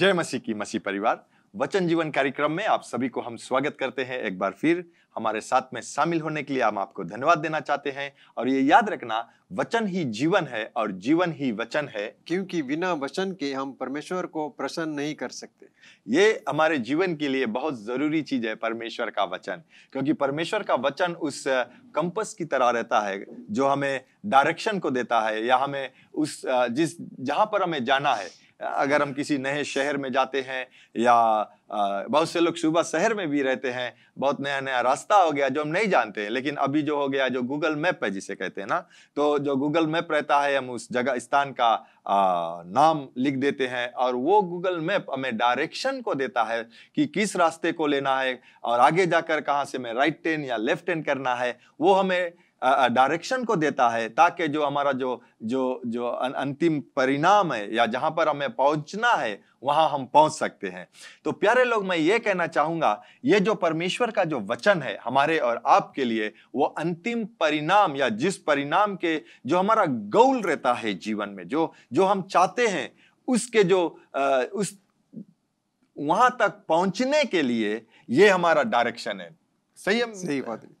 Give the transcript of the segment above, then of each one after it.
जय मसीह की मसीह परिवार वचन जीवन कार्यक्रम में आप सभी को हम स्वागत करते हैं एक बार फिर हमारे साथ में शामिल होने के लिए हम आपको धन्यवाद देना चाहते हैं और ये याद रखना वचन ही जीवन है और जीवन ही वचन है क्योंकि बिना वचन के हम परमेश्वर को प्रसन्न नहीं कर सकते ये हमारे जीवन के लिए बहुत जरूरी चीज है परमेश्वर का वचन क्योंकि परमेश्वर का वचन उस कंपस की तरह रहता है जो हमें डायरेक्शन को देता है या हमें उस जिस जहां पर हमें जाना है अगर हम किसी नए शहर में जाते हैं या बहुत से लोग सुबह शहर में भी रहते हैं बहुत नया नया रास्ता हो गया जो हम नहीं जानते हैं लेकिन अभी जो हो गया जो गूगल मैप है जिसे कहते हैं ना तो जो गूगल मैप रहता है हम उस जगह स्थान का आ, नाम लिख देते हैं और वो गूगल मैप हमें डायरेक्शन को देता है कि किस रास्ते को लेना है और आगे जाकर कहाँ से हमें राइट टर्न या लेफ्ट टर्न करना है वो हमें डायरेक्शन को देता है ताकि जो हमारा जो जो जो अं, अंतिम परिणाम है या जहां पर हमें पहुँचना है वहां हम पहुँच सकते हैं तो प्यारे लोग मैं ये कहना चाहूंगा ये जो परमेश्वर का जो वचन है हमारे और आपके लिए वो अंतिम परिणाम या जिस परिणाम के जो हमारा गोल रहता है जीवन में जो जो हम चाहते हैं उसके जो आ, उस वहाँ तक पहुंचने के लिए ये हमारा डायरेक्शन है सही हम सही बात है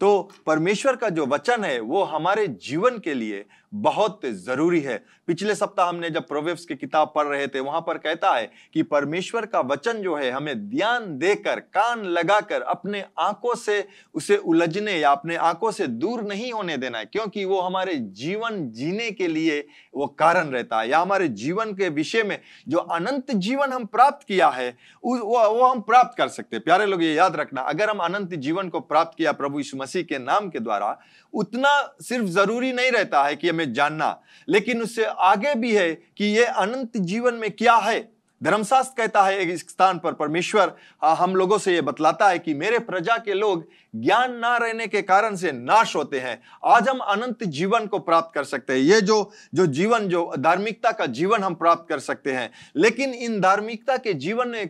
तो परमेश्वर का जो वचन है वो हमारे जीवन के लिए बहुत जरूरी है पिछले सप्ताह हमने जब प्रोवेब्स की किताब पढ़ रहे थे वहां पर कहता है कि परमेश्वर का वचन जो है हमें ध्यान देकर कान लगाकर अपने आंखों से उसे उलझने या अपने आंखों से दूर नहीं होने देना है क्योंकि वो हमारे जीवन जीने के लिए वो कारण रहता है या हमारे जीवन के विषय में जो अनंत जीवन हम प्राप्त किया है वो, वो हम प्राप्त कर सकते हैं प्यारे लोग ये याद रखना अगर हम अनंत जीवन को प्राप्त किया प्रभु यीशु मसीह के नाम के द्वारा उतना सिर्फ जरूरी नहीं रहता है कि हमें में जानना लेकिन उससे आगे भी है कि ये अनंत जीवन में क्या है धर्मशास्त्र कहता है एक स्थान पर परमेश्वर हम लोगों से यह बतलाता है कि मेरे प्रजा के लोग ज्ञान ना रहने के कारण से नाश होते हैं आज हम अनंत जीवन को प्राप्त कर सकते हैं ये जो जो जीवन जो धार्मिकता का जीवन हम प्राप्त कर सकते हैं लेकिन इन धार्मिकता के जीवन में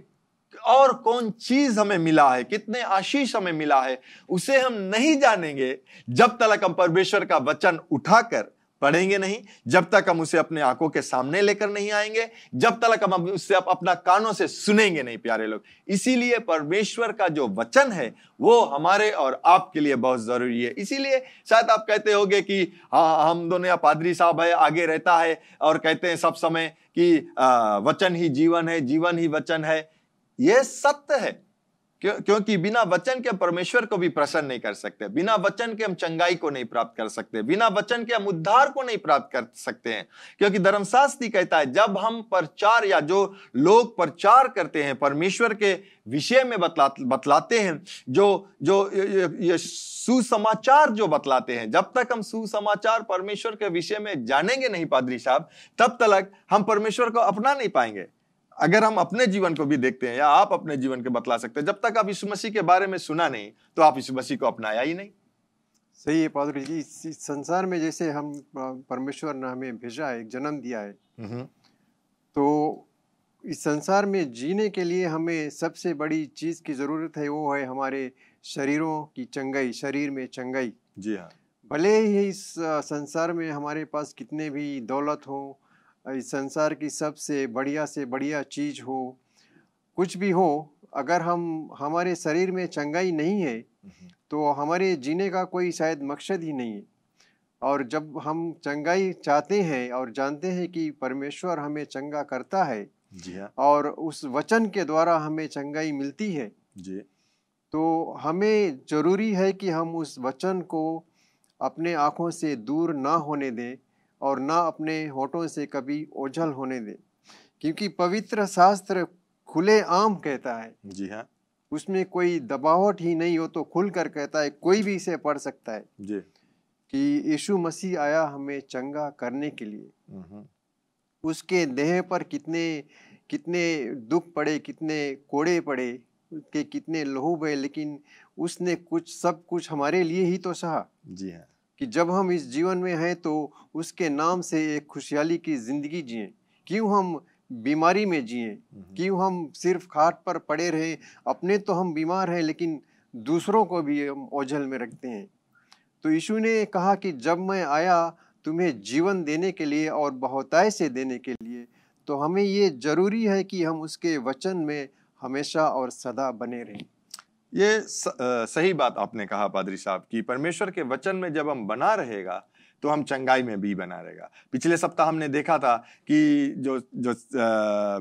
और कौन चीज हमें मिला है कितने आशीष हमें मिला है उसे हम नहीं जानेंगे जब तक हम परमेश्वर का वचन उठाकर पढ़ेंगे नहीं जब तक हम उसे अपने आंखों के सामने लेकर नहीं आएंगे जब तक हम उससे अप, अपना कानों से सुनेंगे नहीं प्यारे लोग इसीलिए परमेश्वर का जो वचन है वो हमारे और आपके लिए बहुत ज़रूरी है इसीलिए शायद आप कहते होंगे कि हाँ हम दोनों या पादरी साहब है आगे रहता है और कहते हैं सब समय कि वचन ही जीवन है जीवन ही वचन है ये सत्य है क्योंकि बिना वचन के परमेश्वर को भी प्रसन्न नहीं कर सकते बिना वचन के हम चंगाई को नहीं प्राप्त कर सकते बिना वचन के हम उद्धार को नहीं प्राप्त कर सकते हैं क्योंकि धर्मशास्त्री कहता है जब हम प्रचार या जो लोग प्रचार करते हैं परमेश्वर के विषय में बतला बतलाते हैं जो जो ये सुसमाचार जो बतलाते हैं जब तक हम सुसमाचार परमेश्वर के विषय में जानेंगे नहीं पादरी साहब तब तक हम परमेश्वर को अपना नहीं पाएंगे अगर हम अपने जीवन को भी देखते हैं या आप अपने जीवन के बतला सकते हैं जब तक आप यीशु मसीह के बारे में सुना नहीं तो आप यीशु मसीह को अपनाया ही नहीं सही है पादरी जी संसार में जैसे हम परमेश्वर ने हमें भेजा है जन्म दिया है हम्म। तो इस संसार में जीने के लिए हमें सबसे बड़ी चीज़ की ज़रूरत है वो है हमारे शरीरों की चंगाई शरीर में चंगाई जी हाँ भले ही इस संसार में हमारे पास कितने भी दौलत हो इस संसार की सबसे बढ़िया से बढ़िया चीज़ हो कुछ भी हो अगर हम हमारे शरीर में चंगाई नहीं है हम्म। तो हमारे जीने का कोई शायद मकसद ही नहीं है और जब हम चंगाई चाहते हैं और जानते हैं कि परमेश्वर हमें चंगा करता है जी हाँ। और उस वचन के द्वारा हमें चंगाई मिलती है जी तो हमें जरूरी है कि हम उस वचन को अपने आँखों से दूर ना होने दें और ना अपने होठों से कभी ओझल होने दे क्योंकि पवित्र शास्त्र खुले आम कहता है जी हाँ उसमें कोई दबावट ही नहीं हो तो खुल कर कहता है कोई भी इसे पढ़ सकता है जी कि यीशु मसीह आया हमें चंगा करने के लिए हम्म, हम्म। उसके देह पर कितने कितने दुख पड़े कितने कोड़े पड़े उसके कितने लहू बहे लेकिन उसने कुछ सब कुछ हमारे लिए ही तो सहा जी हाँ कि जब हम इस जीवन में हैं तो उसके नाम से एक खुशहाली की ज़िंदगी जिए क्यों हम बीमारी में जिए हम्म। क्यों हम सिर्फ खाट पर पड़े रहें अपने तो हम बीमार हैं लेकिन दूसरों को भी हम ओझल में रखते हैं तो यीशु ने कहा कि जब मैं आया तुम्हें जीवन देने के लिए और बहुताय से देने के लिए तो हमें ये ज़रूरी है कि हम उसके वचन में हमेशा और सदा बने रहें ये स, आ, सही बात आपने कहा पादरी साहब कि परमेश्वर के वचन में जब हम बना रहेगा तो हम चंगाई में भी बना रहेगा पिछले सप्ताह हमने देखा था कि जो जो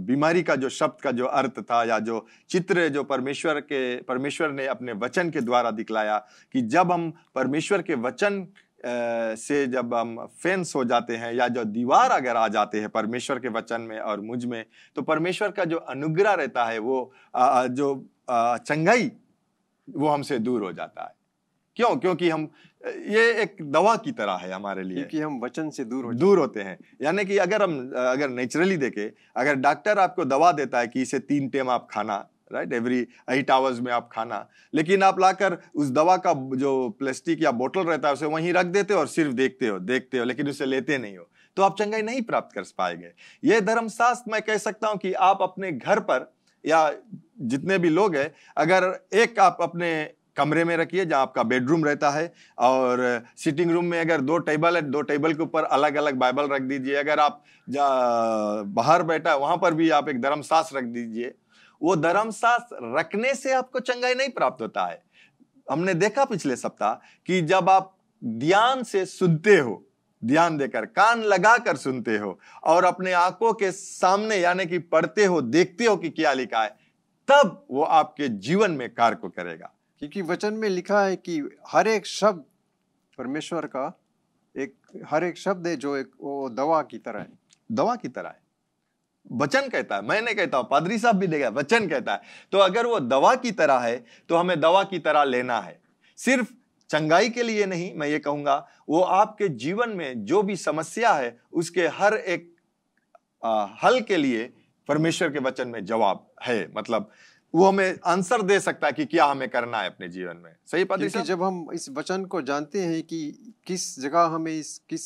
बीमारी का जो शब्द का जो अर्थ था या जो चित्र जो परमेश्वर के परमेश्वर ने अपने वचन के द्वारा दिखलाया कि जब हम परमेश्वर के वचन से जब हम फेंस हो जाते हैं या जो दीवार अगर आ जाते हैं परमेश्वर के वचन में और मुझ में तो परमेश्वर का जो अनुग्रह रहता है वो जो चंगाई वो हमसे दूर हो जाता है क्यों क्योंकि हम ये एक दवा की तरह है हमारे लिए क्योंकि हम वचन से दूर हो दूर होते हैं यानी कि अगर हम अगर नेचुरली देखें अगर डॉक्टर आपको दवा देता है कि इसे तीन टाइम आप खाना राइट एवरी एट आवर्स में आप खाना लेकिन आप लाकर उस दवा का जो प्लास्टिक या बोतल रहता है उसे वहीं रख देते हो और सिर्फ देखते हो देखते हो लेकिन उसे लेते नहीं हो तो आप चंगाई नहीं प्राप्त कर पाएंगे ये धर्मशास्त्र मैं कह सकता हूँ कि आप अपने घर पर या जितने भी लोग हैं अगर एक आप अपने कमरे में रखिए जहाँ आपका बेडरूम रहता है और सिटिंग रूम में अगर दो टेबल है दो टेबल के ऊपर अलग अलग बाइबल रख दीजिए अगर आप बाहर बैठा है वहाँ पर भी आप एक धर्म सास रख दीजिए वो धर्म सास रखने से आपको चंगाई नहीं प्राप्त होता है हमने देखा पिछले सप्ताह कि जब आप ध्यान से सुनते हो ध्यान देकर कान लगाकर सुनते हो और अपने आंखों के सामने यानी कि पढ़ते हो देखते हो कि क्या लिखा है तब वो आपके जीवन में कार्य को करेगा क्योंकि वचन में लिखा है कि हर एक शब्द परमेश्वर का एक हर एक शब्द है जो एक वो दवा की तरह है दवा की तरह है वचन कहता है मैंने कहता हूं पादरी साहब भी देगा वचन कहता है तो अगर वो दवा की तरह है तो हमें दवा की तरह लेना है सिर्फ चंगाई के लिए नहीं मैं ये कहूंगा वो आपके जीवन में जो भी समस्या है उसके हर एक आ, हल के लिए परमेश्वर के वचन में जवाब है मतलब वो हमें आंसर दे सकता है कि क्या हमें करना है अपने जीवन में सही पाती है जब हम इस वचन को जानते हैं कि किस जगह हमें इस किस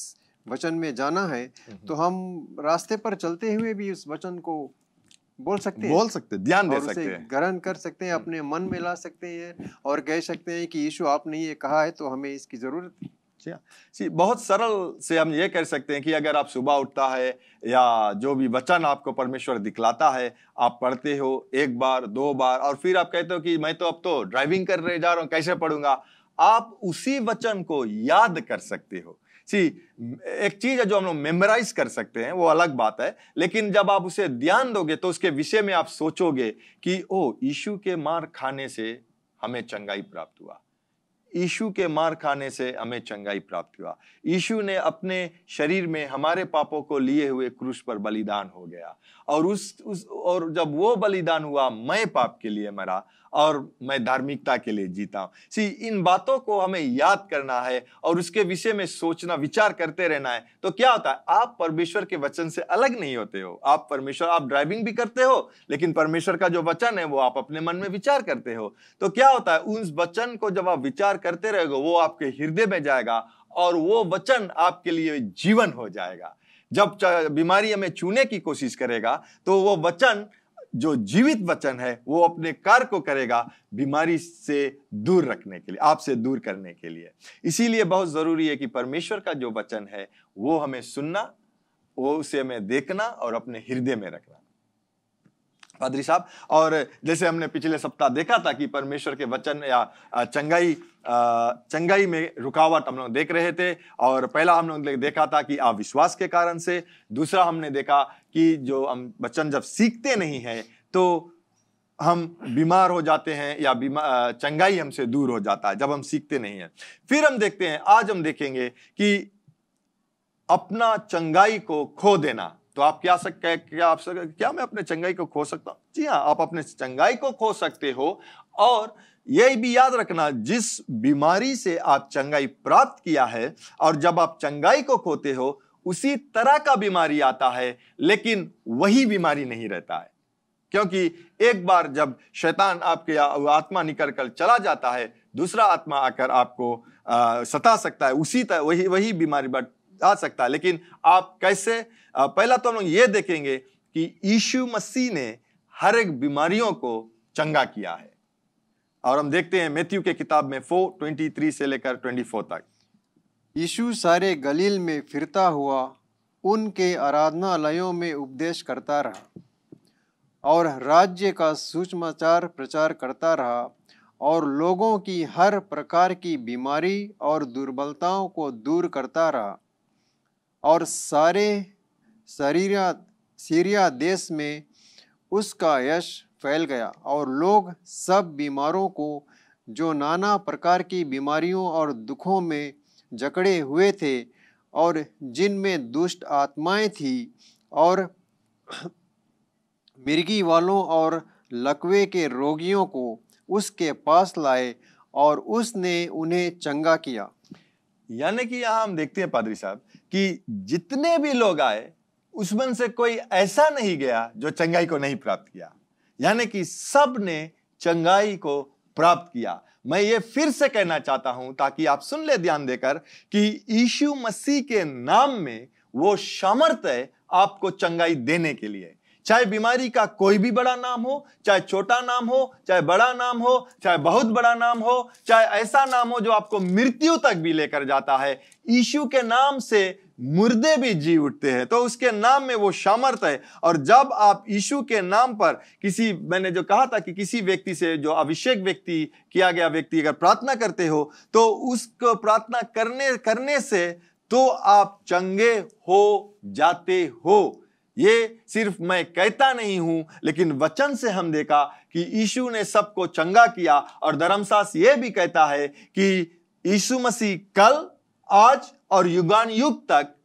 वचन में जाना है हम्म, हम्म। तो हम रास्ते पर चलते हुए भी उस वचन को बोल सकते हैं बोल सकते ध्यान दे सकते हैं ग्रहण कर सकते हैं हम्म। अपने मन में ला सकते हैं और कह सकते हैं कि यीशु आपने ये कहा है तो हमें इसकी जरूरत है अच्छा। बहुत सरल से हम ये कर सकते हैं कि अगर आप सुबह उठता है या जो भी वचन आपको परमेश्वर दिखलाता है आप पढ़ते हो एक बार दो बार और फिर आप कहते हो कि मैं तो अब तो ड्राइविंग कर रहे जा रहा हूँ कैसे पढ़ूंगा आप उसी वचन को याद कर सकते हो सी एक चीज़ है जो हम लोग मेमोराइज कर सकते हैं वो अलग बात है लेकिन जब आप उसे ध्यान दोगे तो उसके विषय में आप सोचोगे कि ओ ईशु के मार खाने से हमें चंगाई प्राप्त हुआ ईशु के मार खाने से हमें चंगाई प्राप्त हुआ ईशु ने अपने शरीर में हमारे पापों को लिए हुए क्रूस पर बलिदान हो गया और उस उस और जब वो बलिदान हुआ मैं पाप के लिए मरा और मैं धार्मिकता के लिए जीता हूं सी इन बातों को हमें याद करना है और उसके विषय में सोचना विचार करते रहना है तो क्या होता है आप परमेश्वर के वचन से अलग नहीं होते हो आप परमेश्वर आप ड्राइविंग भी करते हो लेकिन परमेश्वर का जो वचन है वो आप अपने मन में विचार करते हो तो क्या होता है उस वचन को जब आप विचार करते रहोगे वो आपके हृदय में जाएगा और वो वचन आपके लिए जीवन हो जाएगा जब बीमारी हमें छूने की कोशिश करेगा तो वो वचन जो जीवित वचन है वो अपने कार्य को करेगा बीमारी से दूर रखने के लिए आपसे दूर करने के लिए इसीलिए बहुत ज़रूरी है कि परमेश्वर का जो वचन है वो हमें सुनना वो उसे हमें देखना और अपने हृदय में रखना पादरी साहब और जैसे हमने पिछले सप्ताह देखा था कि परमेश्वर के वचन या चंगाई चंगाई में रुकावट हम लोग देख रहे थे और पहला हम लोग देखा था कि अविश्वास के कारण से दूसरा हमने देखा कि जो हम बच्चन जब सीखते नहीं है तो हम बीमार हो जाते हैं या बीमार चंगाई हमसे दूर हो जाता है जब हम सीखते नहीं हैं फिर हम देखते हैं आज हम देखेंगे कि अपना चंगाई को खो देना तो आप क्या सक क्या आप सक, क्या मैं अपने चंगाई को खो सकता हूँ जी हाँ आप अपने चंगाई को खो सकते हो और यह भी याद रखना जिस बीमारी से आप चंगाई प्राप्त किया है और जब आप चंगाई को खोते हो उसी तरह का बीमारी आता है लेकिन वही बीमारी नहीं रहता है क्योंकि एक बार जब शैतान आपके आत्मा निकल कर चला जाता है दूसरा आत्मा आकर आपको आ, सता सकता है उसी तरह वही वही बीमारी बट आ सकता है लेकिन आप कैसे आ, पहला तो हम लोग ये देखेंगे कि यीशु मसीह ने हर एक बीमारियों को चंगा किया है और हम देखते हैं मैथ्यू के किताब में फो ट्वेंटी थ्री से लेकर ट्वेंटी फोर तक यीशु सारे गलील में फिरता हुआ उनके आराधनालयों में उपदेश करता रहा और राज्य का सूचमाचार प्रचार करता रहा और लोगों की हर प्रकार की बीमारी और दुर्बलताओं को दूर करता रहा और सारे शरीरा सीरिया देश में उसका यश फैल गया और लोग सब बीमारों को जो नाना प्रकार की बीमारियों और दुखों में जकड़े हुए थे और जिनमें दुष्ट आत्माएं थी और मिर्गी वालों और लकवे के रोगियों को उसके पास लाए और उसने उन्हें चंगा किया यानी कि यहाँ हम देखते हैं पादरी साहब कि जितने भी लोग आए उसमें से कोई ऐसा नहीं गया जो चंगाई को नहीं प्राप्त किया यानी कि सब ने चंगाई को प्राप्त किया मैं ये फिर से कहना चाहता हूं ताकि आप सुन ले ध्यान देकर कि यीशु मसीह के नाम में वो सामर्थ है आपको चंगाई देने के लिए चाहे बीमारी का कोई भी बड़ा नाम हो चाहे छोटा नाम हो चाहे बड़ा नाम हो चाहे बहुत बड़ा नाम हो चाहे ऐसा नाम हो जो आपको मृत्यु तक भी लेकर जाता है ईशु के नाम से मुर्दे भी जी उठते हैं तो उसके नाम में वो सामर्थ है और जब आप यीशु के नाम पर किसी मैंने जो कहा था कि किसी व्यक्ति से जो अभिषेक व्यक्ति किया गया व्यक्ति अगर प्रार्थना करते हो तो उसको प्रार्थना करने करने से तो आप चंगे हो जाते हो ये सिर्फ मैं कहता नहीं हूं लेकिन वचन से हम देखा कि यीशु ने सबको चंगा किया और धर्मशास ये भी कहता है कि यीशु मसीह कल आज और युगान युग तक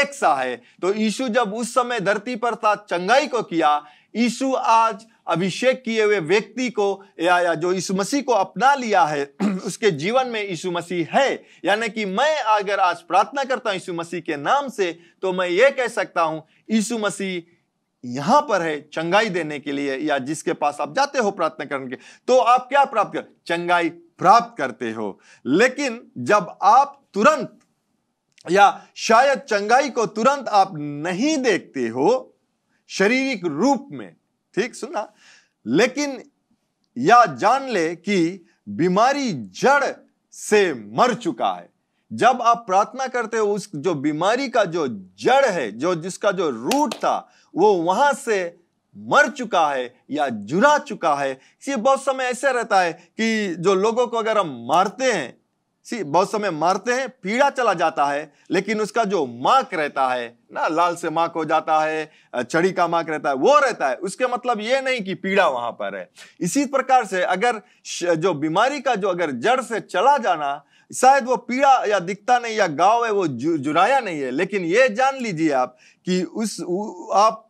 एक सा है तो यीशु जब उस समय धरती पर था चंगाई को किया यीशु आज अभिषेक किए हुए व्यक्ति को या, या जो यीशु मसीह को अपना लिया है उसके जीवन में यीशु मसीह है यानी कि मैं अगर आज प्रार्थना करता हूं यीशु मसीह के नाम से तो मैं ये कह सकता हूं यीशु मसीह यहां पर है चंगाई देने के लिए या जिसके पास आप जाते हो प्रार्थना करने के तो आप क्या प्राप्त कर चंगाई प्राप्त करते हो लेकिन जब आप तुरंत या शायद चंगाई को तुरंत आप नहीं देखते हो शारीरिक रूप में ठीक सुना लेकिन या जान ले कि बीमारी जड़ से मर चुका है जब आप प्रार्थना करते हो उस जो बीमारी का जो जड़ है जो जिसका जो रूट था वो वहां से मर चुका है या जुरा चुका है इसलिए बहुत समय ऐसा रहता है कि जो लोगों को अगर हम मारते हैं सी बहुत समय मारते हैं पीड़ा चला जाता है लेकिन उसका जो माक रहता है ना लाल से माक हो जाता है चड़ी का माक रहता है वो रहता है उसके मतलब ये नहीं कि पीड़ा वहां पर है इसी प्रकार से अगर जो बीमारी का जो अगर जड़ से चला जाना शायद वो पीड़ा या दिखता नहीं या गाँव है वो जु, जुराया नहीं है लेकिन ये जान लीजिए आप कि उस उ, आप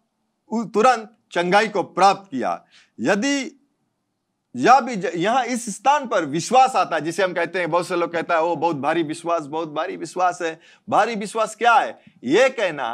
तुरंत चंगाई को प्राप्त किया यदि या भी यहां इस स्थान पर विश्वास आता है जिसे हम कहते हैं बहुत से लोग कहता है वो बहुत भारी विश्वास बहुत भारी विश्वास है भारी विश्वास क्या है ये कहना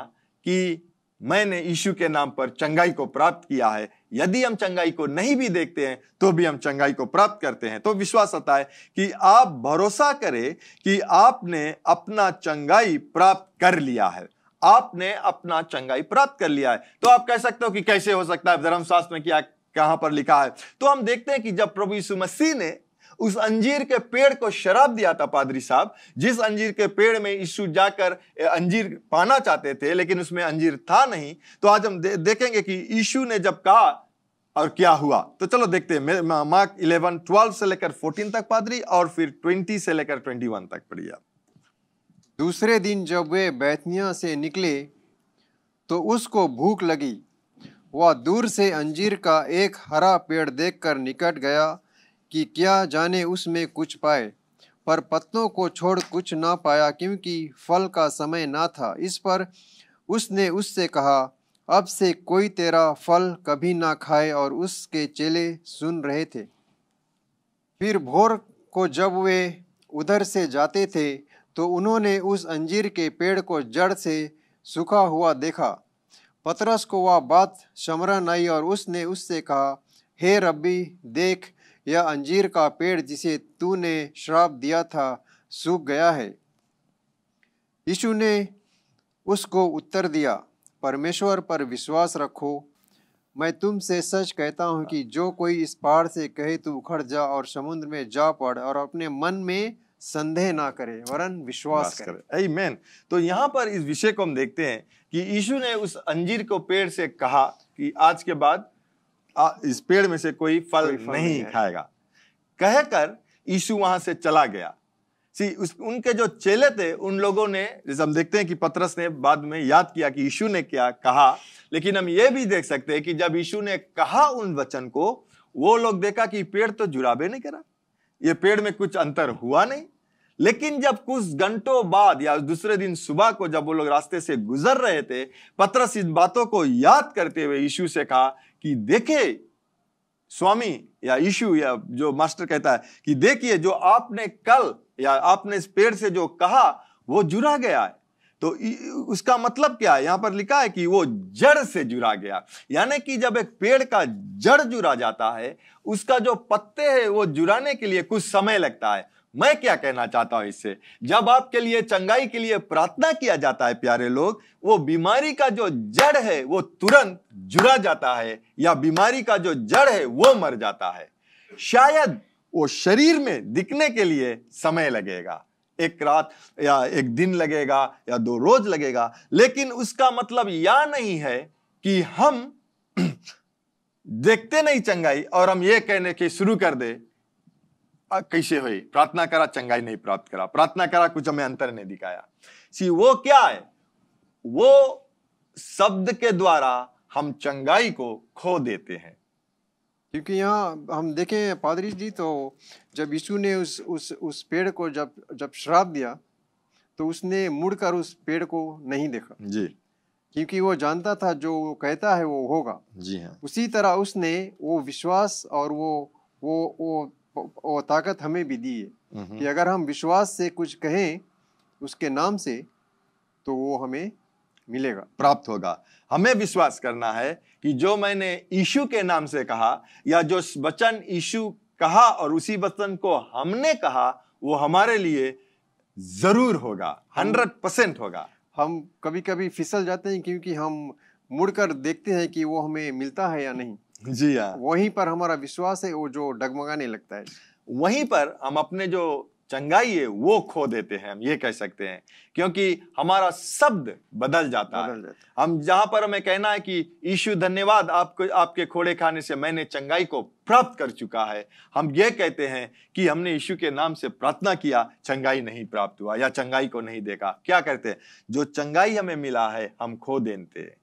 कि मैंने यीशु के नाम पर चंगाई को प्राप्त किया है यदि हम चंगाई को नहीं भी देखते हैं तो भी हम चंगाई को प्राप्त करते हैं तो विश्वास आता है कि आप भरोसा करें कि आपने अपना चंगाई प्राप्त कर लिया है आपने अपना चंगाई प्राप्त कर लिया है तो आप कह सकते हो कि कैसे हो सकता है धर्मशास्त्र में क्या कहां पर लिखा है तो हम देखते हैं कि जब प्रभु यीशु मसीह ने उस अंजीर के पेड़ को शराब दिया था पादरी साहब जिस अंजीर के पेड़ में यीशु जाकर अंजीर पाना चाहते थे लेकिन उसमें अंजीर था नहीं तो आज हम दे, देखेंगे कि यीशु ने जब कहा और क्या हुआ तो चलो देखते हैं मार्क इलेवन ट्वेल्व से लेकर फोर्टीन तक पादरी और फिर ट्वेंटी से लेकर ट्वेंटी वन तक पढ़िए दूसरे दिन जब वे बैतनिया से निकले तो उसको भूख लगी वह दूर से अंजीर का एक हरा पेड़ देखकर निकट गया कि क्या जाने उसमें कुछ पाए पर पत्तों को छोड़ कुछ ना पाया क्योंकि फल का समय ना था इस पर उसने उससे कहा अब से कोई तेरा फल कभी ना खाए और उसके चेले सुन रहे थे फिर भोर को जब वे उधर से जाते थे तो उन्होंने उस अंजीर के पेड़ को जड़ से सूखा हुआ देखा पतरस को वह बात समरण आई और उसने उससे कहा हे रब्बी देख यह अंजीर का पेड़ जिसे तूने श्राप दिया था सूख गया है यीशु ने उसको उत्तर दिया परमेश्वर पर विश्वास रखो मैं तुमसे सच कहता हूँ कि जो कोई इस पहाड़ से कहे तू उखड़ जा और समुद्र में जा पड़ और अपने मन में संदेह ना करे वरन विश्वास करे मैन तो यहाँ पर इस विषय को हम देखते हैं कि यीशु ने उस अंजीर को पेड़ से कहा कि आज के बाद आ, इस पेड़ में से कोई फल, कोई फल नहीं खाएगा कहकर यीशु वहां से चला गया सी उस उनके जो चेले थे उन लोगों ने जैसे हम देखते हैं कि पत्रस ने बाद में याद किया कि यीशु ने क्या कहा लेकिन हम ये भी देख सकते हैं कि जब यीशु ने कहा उन वचन को वो लोग देखा कि पेड़ तो जुराबे नहीं करा ये पेड़ में कुछ अंतर हुआ नहीं लेकिन जब कुछ घंटों बाद या दूसरे दिन सुबह को जब वो लोग रास्ते से गुजर रहे थे पत्रस इन बातों को याद करते हुए यीशु से कहा कि देखे स्वामी या यीशु या जो मास्टर कहता है कि देखिए जो आपने कल या आपने इस पेड़ से जो कहा वो जुड़ा गया है तो उसका मतलब क्या है यहां पर लिखा है कि वो जड़ से जुड़ा गया यानी कि जब एक पेड़ का जड़ जुड़ा जाता है उसका जो पत्ते है वो जुड़ाने के लिए कुछ समय लगता है मैं क्या कहना चाहता हूं इससे जब आपके लिए चंगाई के लिए प्रार्थना किया जाता है प्यारे लोग वो बीमारी का जो जड़ है वो तुरंत जुड़ा जाता है या बीमारी का जो जड़ है वो मर जाता है शायद वो शरीर में दिखने के लिए समय लगेगा एक रात या एक दिन लगेगा या दो रोज लगेगा लेकिन उसका मतलब यह नहीं है कि हम देखते नहीं चंगाई और हम ये कहने के शुरू कर दे कैसे हुई प्रार्थना करा चंगाई नहीं प्राप्त करा प्रार्थना करा कुछ हमें अंतर नहीं दिखाया सी वो क्या है वो शब्द के द्वारा हम चंगाई को खो देते हैं क्योंकि यहाँ हम देखें पादरी जी तो जब यीशु ने उस उस उस पेड़ को जब जब श्राप दिया तो उसने मुड़कर उस पेड़ को नहीं देखा जी क्योंकि वो जानता था जो कहता है वो होगा जी हाँ उसी तरह उसने वो विश्वास और वो वो वो वो ताकत हमें भी दी है कि अगर हम विश्वास से कुछ कहें उसके नाम से तो वो हमें मिलेगा प्राप्त होगा हमें विश्वास करना है कि जो मैंने यीशु के नाम से कहा या जो वचन यीशु कहा और उसी वचन को हमने कहा वो हमारे लिए जरूर होगा हंड्रेड परसेंट होगा हम कभी कभी फिसल जाते हैं क्योंकि हम मुड़कर देखते हैं कि वो हमें मिलता है या नहीं जी हाँ वहीं पर हमारा विश्वास है वो जो डगमगाने लगता है वहीं पर हम अपने जो चंगाई है वो खो देते हैं हम ये कह सकते हैं क्योंकि हमारा शब्द बदल जाता है हम जहां पर हमें कहना है कि ईशु धन्यवाद आपको आपके खोड़े खाने से मैंने चंगाई को प्राप्त कर चुका है हम ये कहते हैं कि हमने ईशु के नाम से प्रार्थना किया चंगाई नहीं प्राप्त हुआ या चंगाई को नहीं देखा क्या करते हैं जो चंगाई हमें मिला है हम खो देते हैं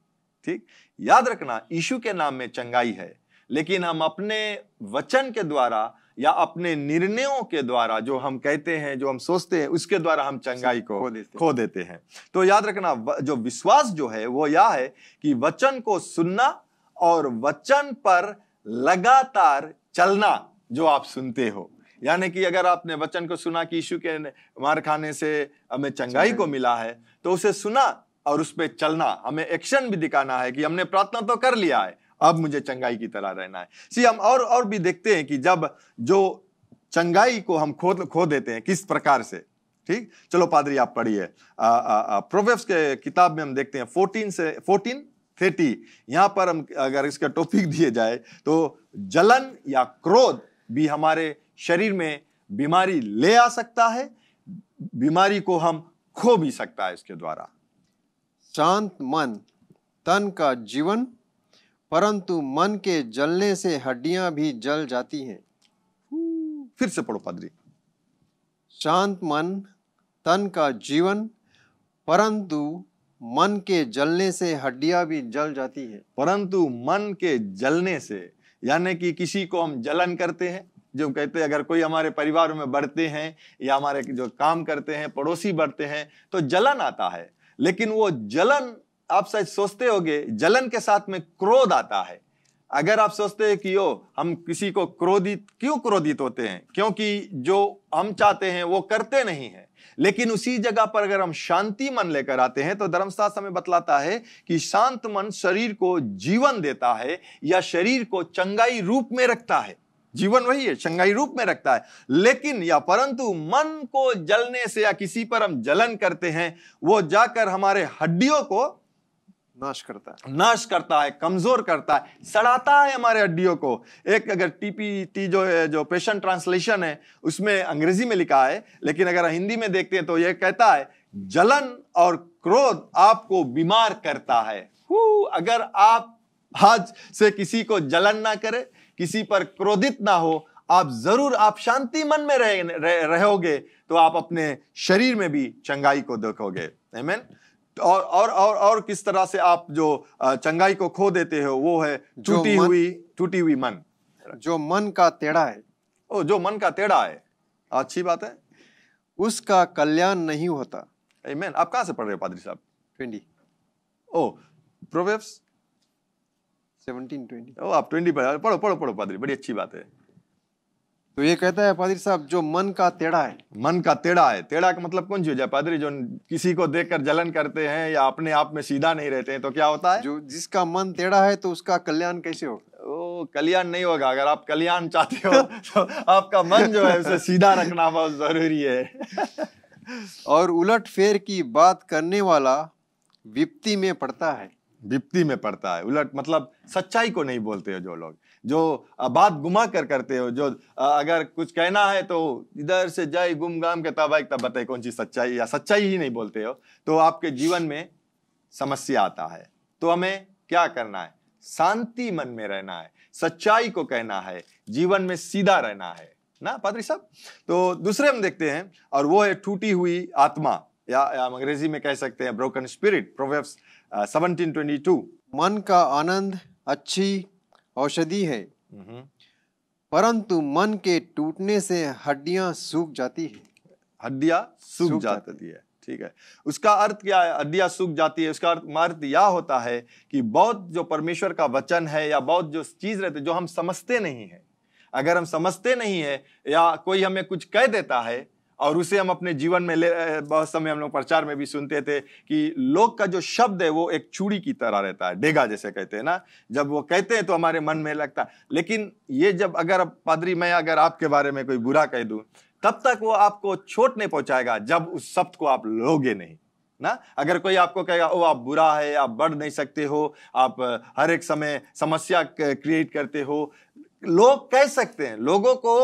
ठीक याद रखना यीशु के नाम में चंगाई है लेकिन हम अपने वचन के द्वारा या अपने निर्णयों के द्वारा जो हम कहते हैं जो हम सोचते हैं उसके द्वारा हम चंगाई को खो देते, खो देते हैं तो याद रखना जो विश्वास जो है वो यह है कि वचन को सुनना और वचन पर लगातार चलना जो आप सुनते हो यानी कि अगर आपने वचन को सुना कि यीशु के मार खाने से हमें चंगाई को मिला है तो उसे सुना और उस पर चलना हमें एक्शन भी दिखाना है कि हमने प्रार्थना तो कर लिया है अब मुझे चंगाई की तरह रहना है सी हम और और भी देखते हैं कि जब जो चंगाई को हम खो खो देते हैं किस प्रकार से ठीक चलो पादरी आप पढ़िए प्रोवेब्स के किताब में हम देखते हैं फोर्टीन से फोर्टीन थर्टी यहाँ पर हम अगर इसका टॉपिक दिए जाए तो जलन या क्रोध भी हमारे शरीर में बीमारी ले आ सकता है बीमारी को हम खो भी सकता है इसके द्वारा शांत मन तन का जीवन परंतु मन के जलने से हड्डियां भी जल जाती हैं फिर से पढ़ो पादरी शांत मन तन का जीवन परंतु मन के जलने से हड्डियां भी जल जाती है परंतु मन के जलने से यानी कि किसी को हम जलन करते हैं जो कहते हैं अगर कोई हमारे परिवार में बढ़ते हैं या हमारे जो काम करते हैं पड़ोसी बढ़ते हैं तो जलन आता है लेकिन वो जलन आप शायद सोचते होगे जलन के साथ में क्रोध आता है अगर आप सोचते हैं कि यो हम किसी को क्रोधित क्यों क्रोधित होते हैं क्योंकि जो हम चाहते हैं वो करते नहीं हैं लेकिन उसी जगह पर अगर हम शांति मन लेकर आते हैं तो धर्मशास्त्र हमें बतलाता है कि शांत मन शरीर को जीवन देता है या शरीर को चंगाई रूप में रखता है जीवन वही है शंघाई रूप में रखता है लेकिन या परंतु मन को जलने से या किसी पर हम जलन करते हैं वो जाकर हमारे हड्डियों को नाश करता है नाश करता है कमजोर करता है सड़ाता है हमारे हड्डियों को एक अगर टीपीटी जो है जो पेशन ट्रांसलेशन है उसमें अंग्रेजी में लिखा है लेकिन अगर हिंदी में देखते हैं तो यह कहता है जलन और क्रोध आपको बीमार करता है अगर आप आज से किसी को जलन ना करें किसी पर क्रोधित ना हो आप जरूर आप शांति मन में रह, रह, रहोगे तो आप अपने शरीर में भी चंगाई को देखोगे एमेन और और और और किस तरह से आप जो चंगाई को खो देते हो वो है टूटी हुई टूटी हुई मन जो मन का टेढ़ा है ओ जो मन का टेढ़ा है अच्छी बात है उसका कल्याण नहीं होता आप कहां से पढ़ रहे हो पादरी साहब twenty o Proverbs seventeen twenty आप ट्वेंटी पढ़ो पढ़ो पढ़ो पढ़ो पादरी बड़ी अच्छी बात है तो ये कहता है पादरी साहब जो मन का तेड़ा है मन का तेड़ा है तेड़ा का मतलब कौन सी हो जाए पादरी जो किसी को देखकर जलन करते हैं या अपने आप में सीधा नहीं रहते हैं तो क्या होता है जो जिसका मन तेड़ा है तो उसका कल्याण कैसे होगा कल्याण नहीं होगा अगर आप कल्याण चाहते हो तो आपका मन जो है उसे सीधा रखना बहुत जरूरी है और उलट फेर की बात करने वाला विपत्ति में पड़ता है विपत्ति में पड़ता है उलट मतलब सच्चाई को नहीं बोलते हो जो लोग जो बात गुमा कर करते हो जो अगर कुछ कहना है तो इधर से जाए गुम गाम के तब तब बताए कौन सी सच्चाई या सच्चाई ही नहीं बोलते हो तो आपके जीवन में समस्या आता है तो हमें क्या करना है शांति मन में रहना है सच्चाई को कहना है जीवन में सीधा रहना है ना पादरी साहब तो दूसरे हम देखते हैं और वो है टूटी हुई आत्मा या, या अंग्रेजी में कह सकते हैं ब्रोकन स्पिरिट प्रोवेब्स 1722 uh, मन का आनंद अच्छी औषधि है mm-hmm. परंतु मन के टूटने से हड्डियां सूख जाती है हड्डियां सूख, जाती, है ठीक है उसका अर्थ क्या है हड्डियां सूख जाती है उसका अर्थ यह होता है कि बहुत जो परमेश्वर का वचन है या बहुत जो चीज रहती है जो हम समझते नहीं है अगर हम समझते नहीं है या कोई हमें कुछ कह देता है और उसे हम अपने जीवन में ले बहुत समय हम लोग प्रचार में भी सुनते थे कि लोग का जो शब्द है वो एक चूड़ी की तरह रहता है डेगा जैसे कहते हैं ना जब वो कहते हैं तो हमारे मन में लगता है लेकिन ये जब अगर पादरी मैं अगर आपके बारे में कोई बुरा कह दूँ तब तक वो आपको चोट नहीं पहुंचाएगा जब उस शब्द को आप लोगे नहीं ना अगर कोई आपको कहेगा ओ आप बुरा है आप बढ़ नहीं सकते हो आप हर एक समय समस्या क्रिएट करते हो लोग कह सकते हैं लोगों को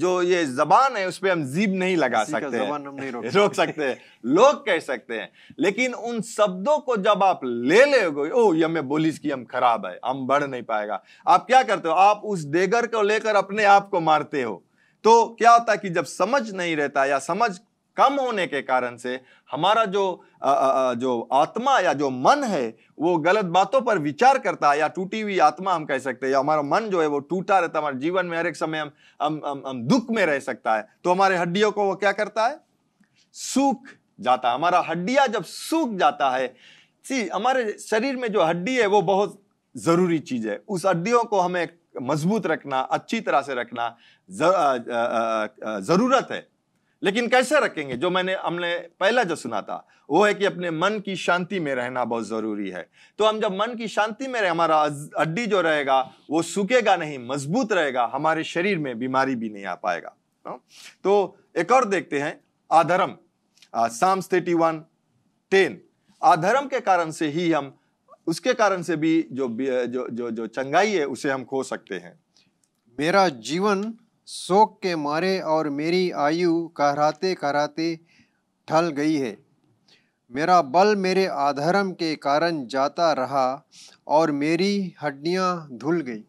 जो ये जबान है उस पर हम जीब नहीं लगा सकते हम नहीं रोक, रोक सकते हैं लोग कह सकते हैं लेकिन उन शब्दों को जब आप ले गो ओ ये हमें बोली की हम खराब है हम बढ़ नहीं पाएगा आप क्या करते हो आप उस देगर को लेकर अपने आप को मारते हो तो क्या होता है कि जब समझ नहीं रहता या समझ कम होने के कारण से हमारा जो आ, आ, जो आत्मा या जो मन है वो गलत बातों पर विचार करता है या टूटी हुई आत्मा हम कह सकते हैं या हमारा मन जो है वो टूटा रहता है हमारे जीवन में हर एक समय हम हम हम, हम दुख में रह सकता है तो हमारे हड्डियों को वो क्या करता है सूख जाता है हमारा हड्डिया जब सूख जाता है सी हमारे शरीर में जो हड्डी है वो बहुत ज़रूरी चीज़ है उस हड्डियों को हमें मजबूत रखना अच्छी तरह से रखना ज़रूरत है लेकिन कैसे रखेंगे जो मैंने हमने पहला जो सुना था वो है कि अपने मन की शांति में रहना बहुत ज़रूरी है तो हम जब मन की शांति में रहे हमारा हड्डी जो रहेगा वो सूखेगा नहीं मजबूत रहेगा हमारे शरीर में बीमारी भी नहीं आ पाएगा हाँ? तो एक और देखते हैं आधर्म साम थर्टी वन टेन आधर्म के कारण से ही हम उसके कारण से भी जो जो जो, जो चंगाई है उसे हम खो सकते हैं मेरा जीवन शोक के मारे और मेरी आयु कहराते कहराते ढल गई है मेरा बल मेरे आधर्म के कारण जाता रहा और मेरी हड्डियां धुल गई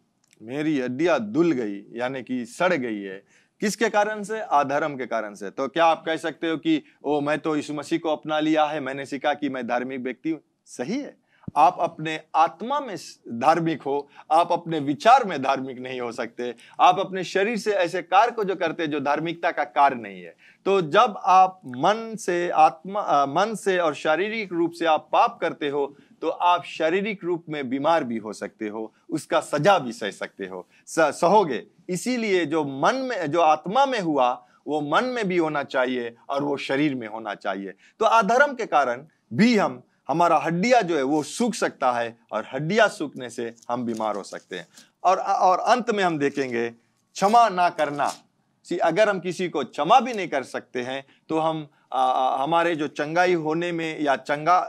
मेरी हड्डियां धुल गई यानी कि सड़ गई है किसके कारण से आधर्म के कारण से तो क्या आप कह सकते हो कि ओ मैं तो यीशु मसीह को अपना लिया है मैंने सीखा कि मैं धार्मिक व्यक्ति हूँ सही है आप अपने आत्मा में धार्मिक हो आप अपने विचार में धार्मिक नहीं हो सकते आप अपने शरीर से ऐसे कार्य को जो करते जो धार्मिकता का कार्य नहीं है तो जब आप मन से आत्मा मन से और शारीरिक रूप से आप पाप करते हो तो आप शारीरिक रूप में बीमार भी हो सकते हो उसका सजा भी सह सकते हो सहोगे इसीलिए जो मन में जो आत्मा में हुआ वो मन में भी होना चाहिए और वो शरीर में होना चाहिए तो अधर्म के कारण भी हम हमारा हड्डिया जो है वो सूख सकता है और हड्डिया सूखने से हम बीमार हो सकते हैं और और अंत में हम देखेंगे क्षमा ना करना सी अगर हम किसी को क्षमा भी नहीं कर सकते हैं तो हम आ, हमारे जो चंगाई होने में या चंगा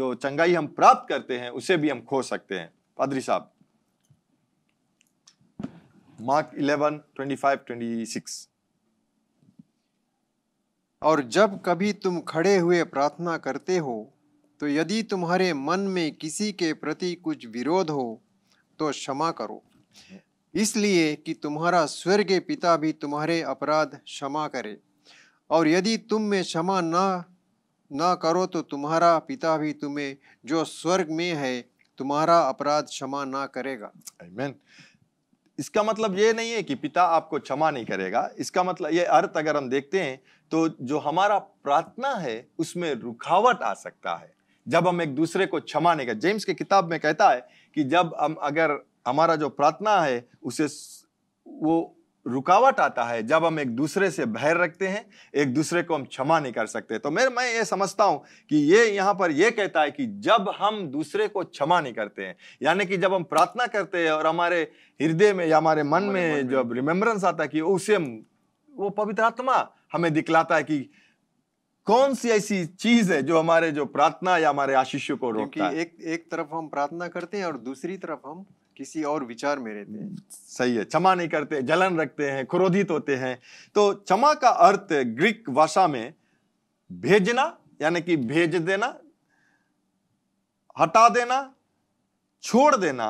जो चंगाई हम प्राप्त करते हैं उसे भी हम खो सकते हैं पादरी साहब Mark eleven twenty five twenty six और जब कभी तुम खड़े हुए प्रार्थना करते हो तो यदि तुम्हारे मन में किसी के प्रति कुछ विरोध हो तो क्षमा करो इसलिए कि तुम्हारा स्वर्ग पिता भी तुम्हारे अपराध क्षमा करे और यदि तुम में क्षमा न ना करो तो तुम्हारा पिता भी तुम्हें जो स्वर्ग में है तुम्हारा अपराध क्षमा ना करेगा Amen. इसका मतलब ये नहीं है कि पिता आपको क्षमा नहीं करेगा इसका मतलब ये अर्थ अगर हम देखते हैं तो जो हमारा प्रार्थना है उसमें रुकावट आ सकता है जब हम एक दूसरे को क्षमा नहीं कर जेम्स के किताब में कहता है कि जब हम अगर हमारा जो प्रार्थना है उसे वो रुकावट आता है जब हम एक दूसरे से बहर रखते हैं एक दूसरे को हम क्षमा नहीं कर सकते तो मेरे मैं ये समझता हूँ कि ये यहाँ पर ये कहता है कि जब हम दूसरे को क्षमा नहीं करते हैं यानी कि जब हम प्रार्थना करते हैं और हमारे हृदय में या हमारे मन में जब रिमेम्बरेंस आता है कि उसे वो पवित्र आत्मा हमें दिखलाता है कि कौन सी ऐसी चीज है जो हमारे जो प्रार्थना या हमारे आशीषों को रोकता है एक एक तरफ हम प्रार्थना करते हैं और दूसरी तरफ हम किसी और विचार में रहते हैं सही है क्षमा नहीं करते जलन रखते हैं क्रोधित होते हैं तो क्षमा का अर्थ ग्रीक भाषा में भेजना यानी कि भेज देना हटा देना छोड़ देना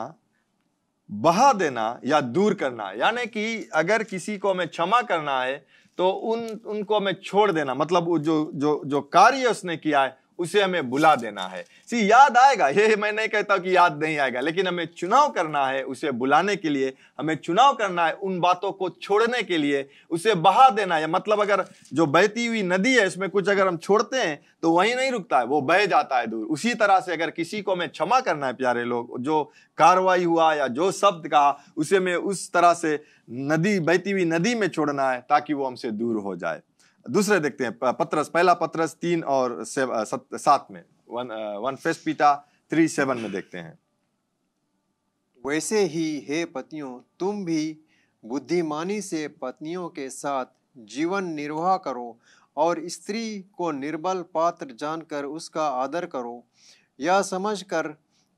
बहा देना या दूर करना यानी कि अगर किसी को हमें क्षमा करना है तो उन उनको हमें छोड़ देना मतलब जो जो जो कार्य उसने किया है उसे हमें बुला देना है सी याद आएगा ये मैं नहीं कहता कि याद नहीं आएगा लेकिन हमें चुनाव करना है उसे बुलाने के लिए हमें चुनाव करना है उन बातों को छोड़ने के लिए उसे बहा देना है मतलब अगर जो बहती हुई नदी है इसमें कुछ अगर हम छोड़ते हैं तो वहीं नहीं रुकता है वो बह जाता है दूर उसी तरह से अगर किसी को हमें क्षमा करना है प्यारे लोग जो कार्रवाई हुआ या जो शब्द कहा उसे में उस तरह से नदी बहती हुई नदी में छोड़ना है ताकि वो हमसे दूर हो जाए दूसरे देखते हैं पत्रस पहला पत्रस तीन और सात में one one first Peter three seven में देखते हैं वैसे ही हे पतियों तुम भी बुद्धिमानी से पत्नियों के साथ जीवन निर्वाह करो और स्त्री को निर्बल पात्र जानकर उसका आदर करो यह समझकर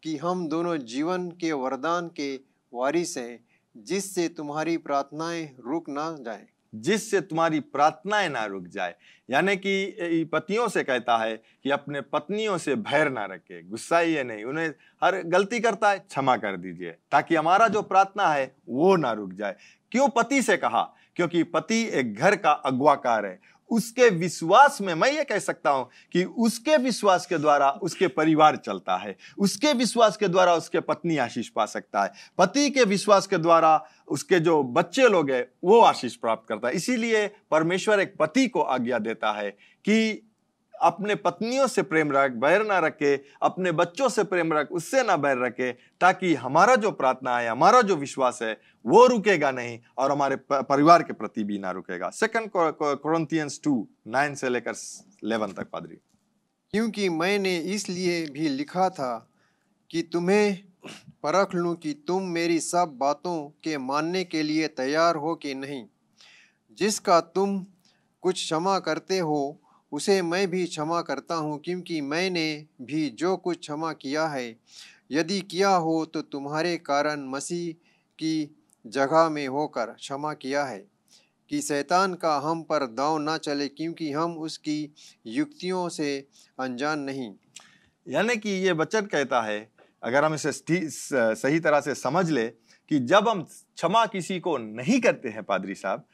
कि हम दोनों जीवन के वरदान के वारिस हैं जिससे तुम्हारी प्रार्थनाएं रुक ना जाएं जिससे तुम्हारी प्रार्थनाएं ना रुक जाए यानी कि पतियों से कहता है कि अपने पत्नियों से भैर ना रखे गुस्सा ये नहीं उन्हें हर गलती करता है क्षमा कर दीजिए ताकि हमारा जो प्रार्थना है वो ना रुक जाए क्यों पति से कहा क्योंकि पति एक घर का अगवाकार है उसके विश्वास में मैं ये कह सकता हूं कि उसके विश्वास के द्वारा उसके परिवार चलता है उसके विश्वास के द्वारा उसके पत्नी आशीष पा सकता है पति के विश्वास के द्वारा उसके जो बच्चे लोग हैं वो आशीष प्राप्त करता है इसीलिए परमेश्वर एक पति को आज्ञा देता है कि अपने पत्नियों से प्रेम रख बैर ना रखे अपने बच्चों से प्रेम रख उससे ना बैर रखे ताकि हमारा जो प्रार्थना है हमारा जो विश्वास है वो रुकेगा नहीं और हमारे परिवार के प्रति भी ना रुकेगा सेकंड क्रंथियंस टू नाइन से लेकर इलेवन तक पादरी क्योंकि मैंने इसलिए भी लिखा था कि तुम्हें परख लूँ कि तुम मेरी सब बातों के मानने के लिए तैयार हो कि नहीं जिसका तुम कुछ क्षमा करते हो उसे मैं भी क्षमा करता हूँ क्योंकि मैंने भी जो कुछ क्षमा किया है यदि किया हो तो तुम्हारे कारण मसीह की जगह में होकर क्षमा किया है कि शैतान का हम पर दाव ना चले क्योंकि हम उसकी युक्तियों से अनजान नहीं यानी कि ये बचन कहता है अगर हम इसे सही तरह से समझ ले कि जब हम क्षमा किसी को नहीं करते हैं पादरी साहब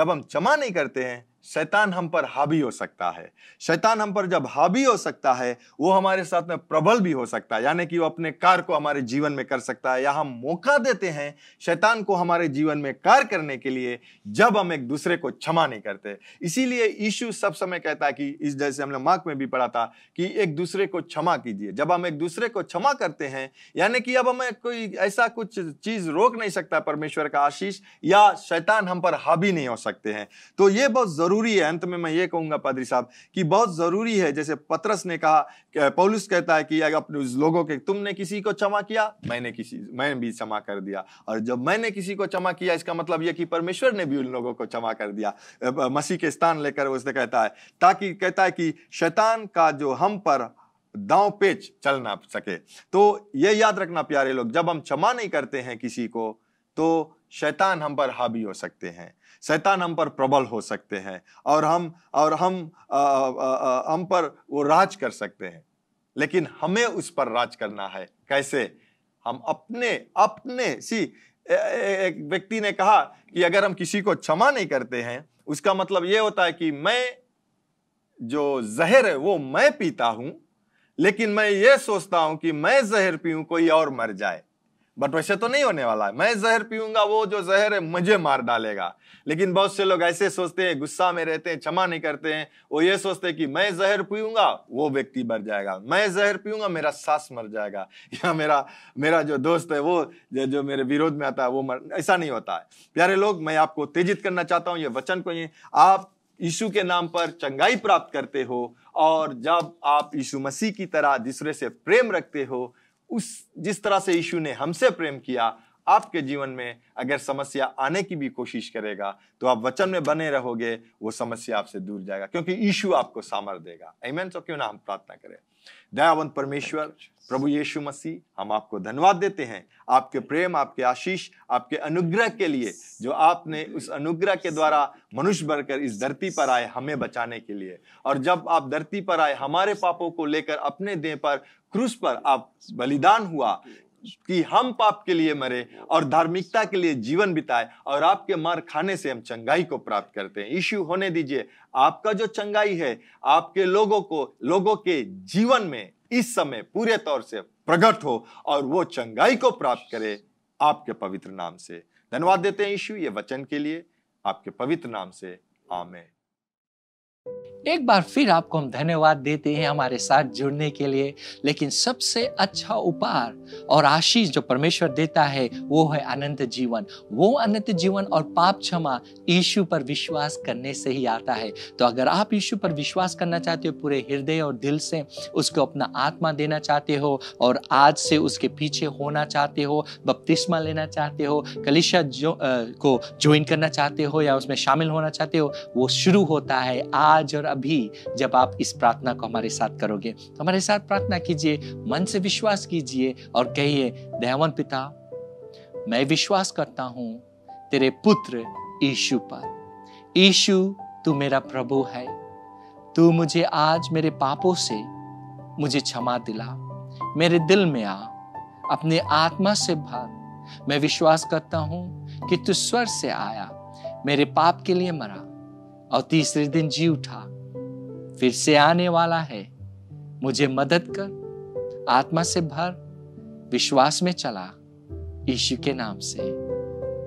जब हम क्षमा नहीं करते हैं शैतान हम पर हावी हो सकता है शैतान हम पर जब हावी हो सकता है वो हमारे साथ में प्रबल भी हो सकता है यानी कि वो अपने कार्य को हमारे जीवन में कर सकता है या हम मौका देते हैं शैतान को हमारे जीवन में कार्य करने के लिए जब हम एक दूसरे को क्षमा नहीं करते इसीलिए ईशु सब समय कहता है कि इस जैसे हमने मार्क में भी पढ़ा था कि एक दूसरे को क्षमा कीजिए जब हम एक दूसरे को क्षमा करते हैं यानी कि अब हमें कोई ऐसा कुछ चीज़ रोक नहीं सकता परमेश्वर का आशीष या शैतान हम पर हावी नहीं हो सकते हैं तो ये बहुत ज़रूरी जरूरी है अंत में मैं ये कहूंगा पादरी साहब कि बहुत ज़रूरी है जैसे पत्रस ने कहा पौलुस कहता है कि अगर अपने उस लोगों के तुमने किसी को क्षमा किया मैंने किसी मैंने भी क्षमा कर दिया और जब मैंने किसी को क्षमा किया इसका मतलब यह कि परमेश्वर ने भी उन लोगों को क्षमा कर दिया मसीह के स्थान लेकर उसने कहता है ताकि कहता है कि शैतान का जो हम पर दांव पेच चल ना सके तो यह याद रखना प्यारे लोग जब हम क्षमा नहीं करते हैं किसी को तो शैतान हम पर हावी हो सकते हैं शैतान हम पर प्रबल हो सकते हैं और हम और हम आ, आ, आ, हम पर वो राज कर सकते हैं लेकिन हमें उस पर राज करना है कैसे हम अपने अपने सी एक व्यक्ति ने कहा कि अगर हम किसी को क्षमा नहीं करते हैं उसका मतलब ये होता है कि मैं जो जहर है वो मैं पीता हूं लेकिन मैं ये सोचता हूं कि मैं जहर पीऊं कोई और मर जाए बट वैसे तो नहीं होने वाला है मैं जहर पीऊंगा वो जो जहर है मुझे मार डालेगा लेकिन बहुत से लोग ऐसे सोचते हैं गुस्सा में रहते हैं क्षमा नहीं करते हैं वो ये सोचते हैं कि मैं जहर पीऊंगा वो व्यक्ति मर जाएगा मैं जहर पीऊंगा मेरा सास मर जाएगा या मेरा मेरा जो दोस्त है वो जो, जो मेरे विरोध में आता है वो मर ऐसा नहीं होता है प्यारे लोग मैं आपको तेजित करना चाहता हूँ ये वचन को ये आप यीशु के नाम पर चंगाई प्राप्त करते हो और जब आप यीशु मसीह की तरह दूसरे से प्रेम रखते हो उस जिस तरह से यीशु ने हमसे प्रेम किया आपके जीवन में अगर समस्या आने की भी कोशिश करेगा तो आप वचन में बने रहोगे वो समस्या आपसे दूर जाएगा क्योंकि ईशु आपको सामर देगा एमेन तो क्यों ना हम प्रार्थना करें दयावंत परमेश्वर प्रभु यीशु मसीह हम आपको धन्यवाद देते हैं आपके प्रेम आपके आशीष आपके अनुग्रह के लिए जो आपने उस अनुग्रह के द्वारा मनुष्य बनकर इस धरती पर आए हमें बचाने के लिए और जब आप धरती पर आए हमारे पापों को लेकर अपने देह पर क्रूस पर आप बलिदान हुआ कि हम पाप के लिए मरे और धार्मिकता के लिए जीवन बिताए और आपके मार खाने से हम चंगाई को प्राप्त करते हैं इश्यू होने दीजिए आपका जो चंगाई है आपके लोगों को लोगों के जीवन में इस समय पूरे तौर से प्रकट हो और वो चंगाई को प्राप्त करे आपके पवित्र नाम से धन्यवाद देते हैं यीशु ये वचन के लिए आपके पवित्र नाम से आमेन एक बार फिर आपको हम धन्यवाद देते हैं हमारे साथ जुड़ने के लिए लेकिन सबसे अच्छा उपहार और आशीष जो परमेश्वर देता है वो है अनंत जीवन वो अनंत जीवन और पाप क्षमा यीशु पर विश्वास करने से ही आता है तो अगर आप यीशु पर विश्वास करना चाहते हो पूरे हृदय और दिल से उसको अपना आत्मा देना चाहते हो और आज से उसके पीछे होना चाहते हो बपतिस्मा लेना चाहते हो कलिशा जो आ, को ज्वाइन करना चाहते हो या उसमें शामिल होना चाहते हो वो शुरू होता है आज और अभी जब आप इस प्रार्थना को हमारे साथ करोगे तो हमारे साथ प्रार्थना कीजिए मन से विश्वास कीजिए और कहिए दयावन पिता मैं विश्वास करता हूं तेरे पुत्र ईशु पर ईशु तू मेरा प्रभु है तू मुझे आज मेरे पापों से मुझे क्षमा दिला मेरे दिल में आ अपने आत्मा से भर मैं विश्वास करता हूं कि तू स्वर से आया मेरे पाप के लिए मरा और तीसरे दिन जी उठा फिर से आने वाला है मुझे मदद कर आत्मा से भर विश्वास में चला ईशु के नाम से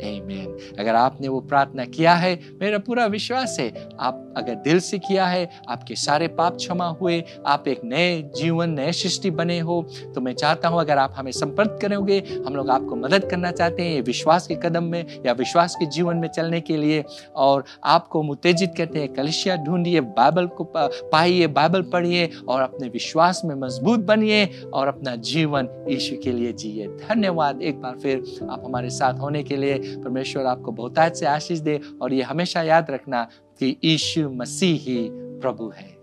Amen. अगर आपने वो प्रार्थना किया है मेरा पूरा विश्वास है आप अगर दिल से किया है आपके सारे पाप क्षमा हुए आप एक नए जीवन नए सृष्टि बने हो तो मैं चाहता हूँ अगर आप हमें संपर्क करोगे हम लोग आपको मदद करना चाहते हैं ये विश्वास के कदम में या विश्वास के जीवन में चलने के लिए और आपको उत्तेजित करते हैं कलशिया ढूंढिए बाइबल को पाइए बाइबल पढ़िए और अपने विश्वास में मजबूत बनिए और अपना जीवन ईश्वर के लिए जिए धन्यवाद एक बार फिर आप हमारे साथ होने के लिए परमेश्वर आपको बहुत से आशीष दे और ये हमेशा याद रखना कि ईशु मसीह ही प्रभु है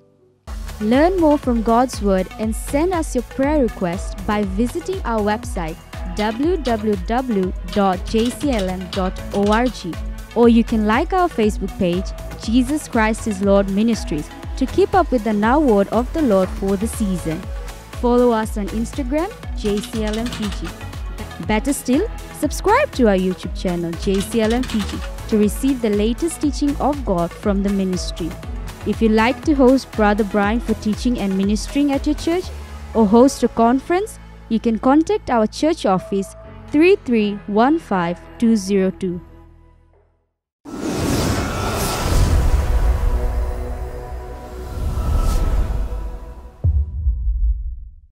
Learn more from God's Word and send us your prayer request by visiting our website www.jclm.org or you can like our Facebook page, Jesus Christ is Lord Ministries, to keep up with the now word of the Lord for the season. Follow us on Instagram, JCLM Fiji. Better still, subscribe to our YouTube channel JCLM Fiji to receive the latest teaching of God from the ministry. If you like to host Brother Brian for teaching and ministering at your church or host a conference, you can contact our church office three three one five two zero two.